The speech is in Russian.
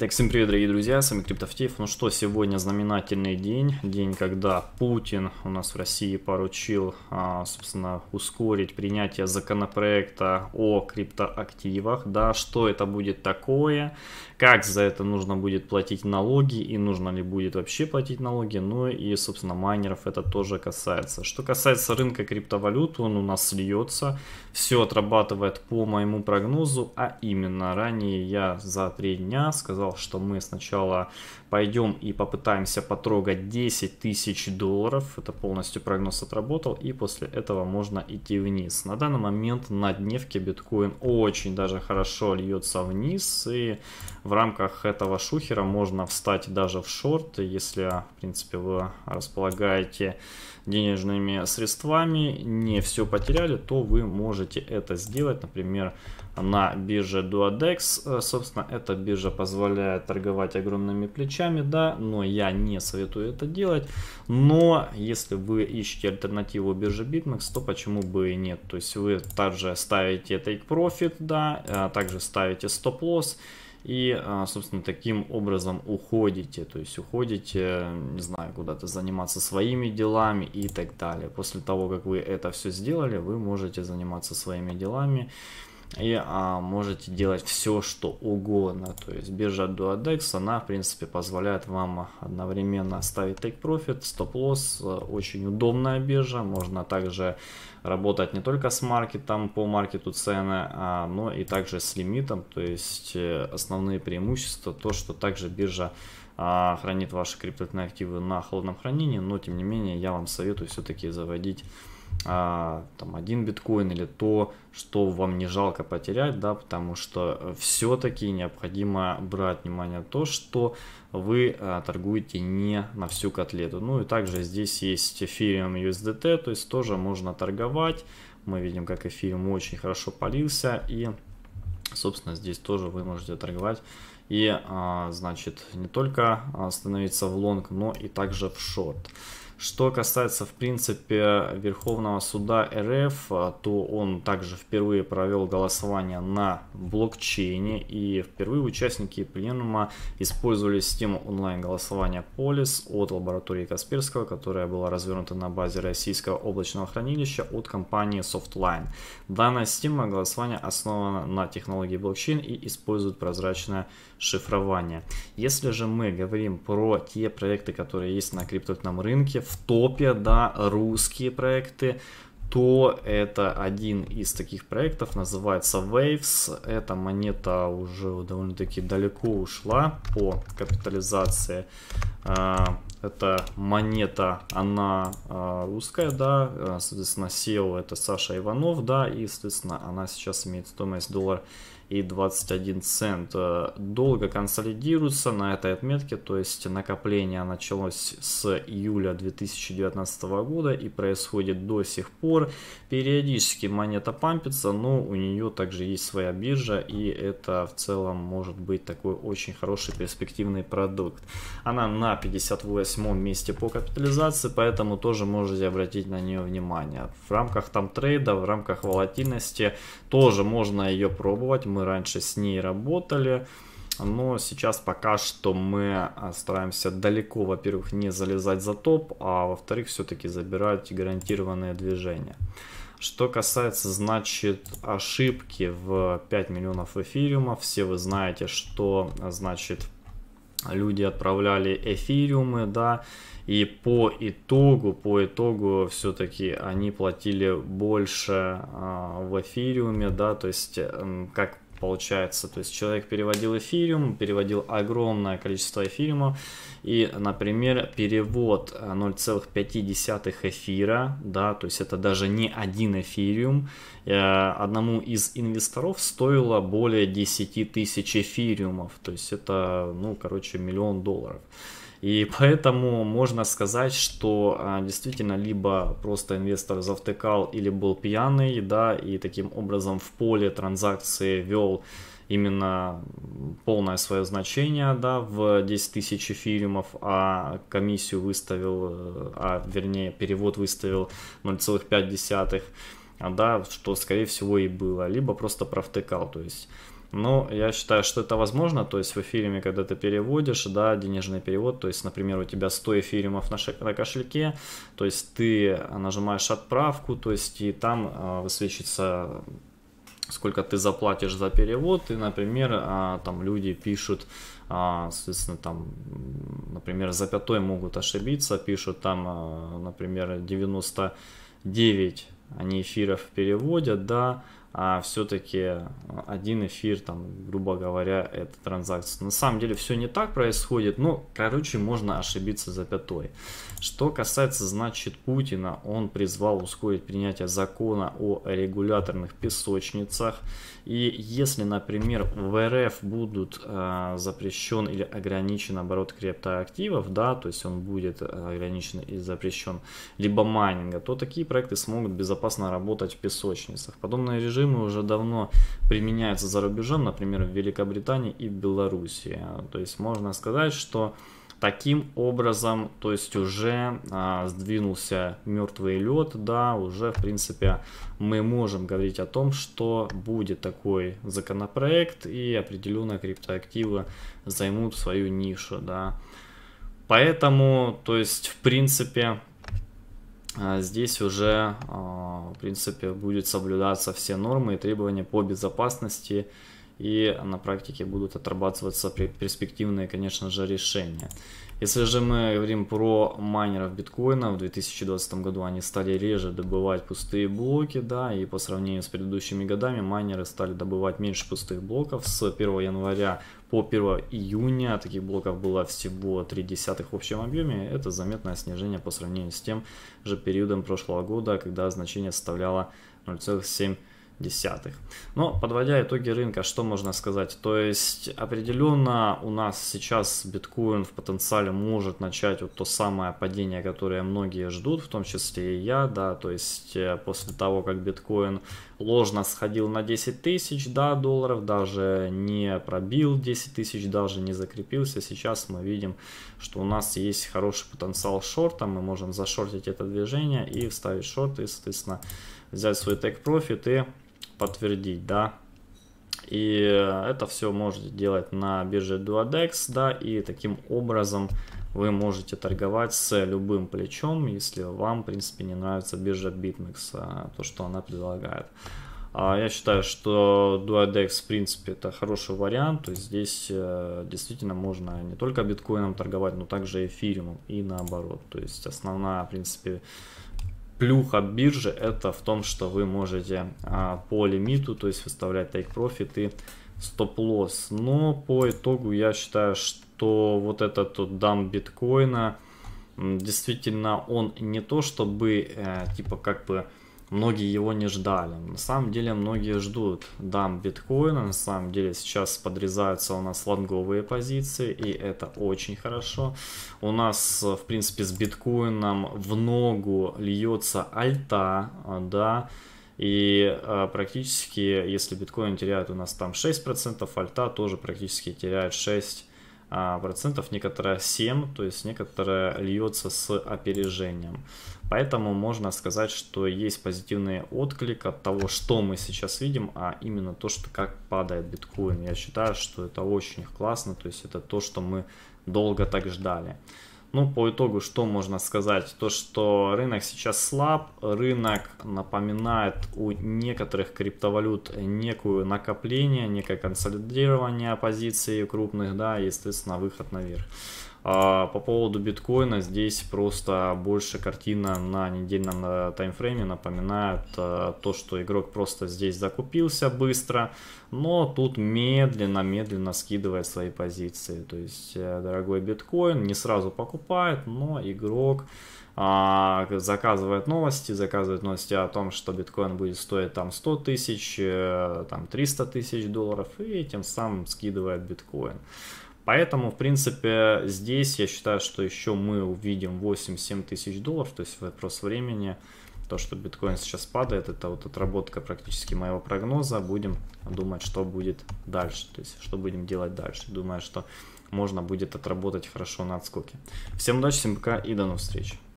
Итак, всем привет, дорогие друзья, с вами Криптофтеев. Ну что, сегодня знаменательный день, день, когда Путин у нас в России поручил, а, собственно, ускорить принятие законопроекта о криптоактивах. Да, что это будет такое, как за это нужно будет платить налоги и нужно ли будет вообще платить налоги, ну и, собственно, майнеров это тоже касается. Что касается рынка криптовалют, он у нас льется, все отрабатывает по моему прогнозу, а именно ранее я за три дня сказал, сказал, что мы сначала пойдем и попытаемся потрогать 10 тысяч долларов. Это полностью прогноз отработал. И после этого можно идти вниз. На данный момент на дневке биткоин очень даже хорошо льется вниз. И в рамках этого шухера можно встать даже в шорт, если, в принципе, вы располагаете денежными средствами, не все потеряли, то вы можете это сделать, например, на бирже Duodex. Э, собственно, эта биржа позволяет торговать огромными плечами, да, но я не советую это делать. Но если вы ищете альтернативу бирже BitMEX, то почему бы и нет. То есть вы также ставите take profit, да, э, также ставите stop loss и, э, собственно, таким образом уходите, то есть уходите, не знаю, куда-то заниматься своими делами и так далее. После того, как вы это все сделали, вы можете заниматься своими делами, и а, можете делать все, что угодно. То есть биржа Duodex, она, в принципе, позволяет вам одновременно ставить take profit, stop loss, очень удобная биржа. Можно также работать не только с маркетом по маркету цены, а, но и также с лимитом. То есть э, основные преимущества, то, что также биржа а, хранит ваши криптовалютные активы на холодном хранении, но тем не менее я вам советую все-таки заводить а, там один биткоин или то, что вам не жалко потерять, да, потому что э, все-таки необходимо брать внимание то, что вы а, торгуете не на всю котлету. Ну и также здесь есть эфириум USDT, то есть тоже можно торговать. Мы видим, как эфириум очень хорошо полился и, собственно, здесь тоже вы можете торговать и, а, значит, не только а, становиться в лонг, но и также в шорт. Что касается, в принципе, Верховного суда РФ, а, то он также впервые провел голосование на блокчейне, и впервые участники пленума использовали систему онлайн-голосования Полис от лаборатории Касперского, которая была развернута на базе российского облачного хранилища от компании Softline. Данная система голосования основана на технологии блокчейн и использует прозрачное шифрование. Если же мы говорим про те проекты, которые есть на криптовалютном рынке, в топе, да, русские проекты, то это один из таких проектов, называется Waves. Эта монета уже довольно-таки далеко ушла по капитализации. А, это монета, она а, русская, да, а, соответственно, SEO это Саша Иванов, да, и, соответственно, она сейчас имеет стоимость доллар и 21 цент. Э, долго консолидируется на этой отметке, то есть накопление началось с июля 2019 года и происходит до сих пор. Периодически монета пампится, но у нее также есть своя биржа и это в целом может быть такой очень хороший перспективный продукт. Она на 58 месте по капитализации, поэтому тоже можете обратить на нее внимание. В рамках там трейда, в рамках волатильности тоже можно ее пробовать. Мы мы раньше с ней работали. Но сейчас пока что мы а, стараемся далеко, во-первых, не залезать за топ, а во-вторых, все-таки забирать гарантированные движения. Что касается, значит, ошибки в 5 миллионов эфириума, все вы знаете, что, значит, люди отправляли эфириумы, да, и по итогу, по итогу все-таки они платили больше э, в эфириуме, да, то есть, э, как получается. То есть человек переводил эфириум, переводил огромное количество эфириума, и, например, перевод 0,5 э, эфира, да, то есть это даже не один эфириум, э, одному из инвесторов стоило более 10 тысяч эфириумов, то есть это, ну, короче, миллион долларов. И поэтому можно сказать, что а, действительно либо просто инвестор завтыкал или был пьяный, да, и таким образом в поле транзакции вел именно полное свое значение да, в 10 тысяч эфириумов, а комиссию выставил, э, а вернее перевод выставил 0,5, а, да, что скорее всего и было, либо просто провтыкал, то есть ну, я считаю, что это возможно, то есть в эфириуме, когда ты переводишь, да, денежный перевод, то есть, например, у тебя 100 эфириумов на, на кошельке, то есть ты нажимаешь отправку, то есть и там э, высвечивается сколько ты заплатишь за перевод, и, например, а, там люди пишут, а, соответственно, там, например, запятой могут ошибиться, пишут там, например, 99 они эфиров переводят, да, а все-таки э, один эфир, там, грубо говоря, это транзакция. На самом деле все не так происходит, но, короче, можно ошибиться за пятой. Что касается, значит, Путина, он призвал ускорить принятие закона о регуляторных песочницах. И если, например, в РФ будут э, запрещен или ограничен оборот криптоактивов, да, то есть он будет э, ограничен и запрещен либо майнинга, то такие проекты смогут безопасно работать в песочницах. Подобные режимы режимы уже давно применяются за рубежом, например, в Великобритании и в Белоруссии. То есть можно сказать, что таким образом, то есть уже а, сдвинулся мертвый лед, да, уже, в принципе, мы можем говорить о том, что будет такой законопроект и определенные криптоактивы займут свою нишу, да. Поэтому, то есть, в принципе, а, здесь уже, а, в принципе, будет соблюдаться все нормы и требования по безопасности и на практике будут отрабатываться перспективные, конечно же, решения. Если же мы говорим про майнеров биткоина, в 2020 году они стали реже добывать пустые блоки, да, и по сравнению с предыдущими годами майнеры стали добывать меньше пустых блоков. С 1 января по 1 июня таких блоков было всего 3 десятых в общем объеме. Это заметное снижение по сравнению с тем же периодом прошлого года, когда значение составляло 0,7 десятых. Но подводя итоги рынка, что можно сказать? То есть определенно у нас сейчас биткоин в потенциале может начать вот то самое падение, которое многие ждут, в том числе и я, да, то есть э, после того, как биткоин ложно сходил на 10 тысяч, да, долларов, даже не пробил 10 тысяч, даже не закрепился, сейчас мы видим, что у нас есть хороший потенциал шорта, мы можем зашортить это движение и вставить шорты, и, соответственно, взять свой тег профит и подтвердить, да. И это все можете делать на бирже Duodex, да, и таким образом вы можете торговать с любым плечом, если вам, в принципе, не нравится биржа BitMEX, а, то, что она предлагает. А, я считаю, что Duodex, в принципе, это хороший вариант. То есть здесь э, действительно можно не только биткоином торговать, но также эфириумом и наоборот. То есть основная, в принципе, Плюха биржи это в том, что вы можете а, по лимиту, то есть выставлять take profit и стоп-лосс. Но по итогу я считаю, что вот этот вот дам биткоина, действительно он не то чтобы э, типа как бы многие его не ждали. На самом деле многие ждут дам биткоина, на самом деле сейчас подрезаются у нас лонговые позиции, и это очень хорошо. У нас, в принципе, с биткоином в ногу льется альта, а, да, и э, практически, если биткоин теряет у нас там 6%, альта тоже практически теряет 6%. А, процентов некоторая 7, то есть некоторая льется с опережением. Поэтому можно сказать, что есть позитивный отклик от того, что мы сейчас видим, а именно то, что как падает биткоин. Я считаю, что это очень классно, то есть это то, что мы долго так ждали. Ну, по итогу, что можно сказать? То, что рынок сейчас слаб, рынок напоминает у некоторых криптовалют некую накопление, некое консолидирование позиций крупных, да, и, естественно, выход наверх. А, по поводу биткоина здесь просто больше картина на недельном э, таймфрейме напоминает э, то, что игрок просто здесь закупился быстро, но тут медленно-медленно скидывает свои позиции. То есть э, дорогой биткоин не сразу покупает, но игрок а, заказывает новости, заказывает новости о том, что биткоин будет стоить там 100 тысяч, там 300 тысяч долларов, и тем самым скидывает биткоин. Поэтому, в принципе, здесь я считаю, что еще мы увидим 8-7 тысяч долларов, то есть вопрос времени. То, что биткоин сейчас падает, это вот отработка практически моего прогноза. Будем думать, что будет дальше, то есть что будем делать дальше. Думаю, что можно будет отработать хорошо на отскоке. Всем удачи, всем пока и до новых встреч.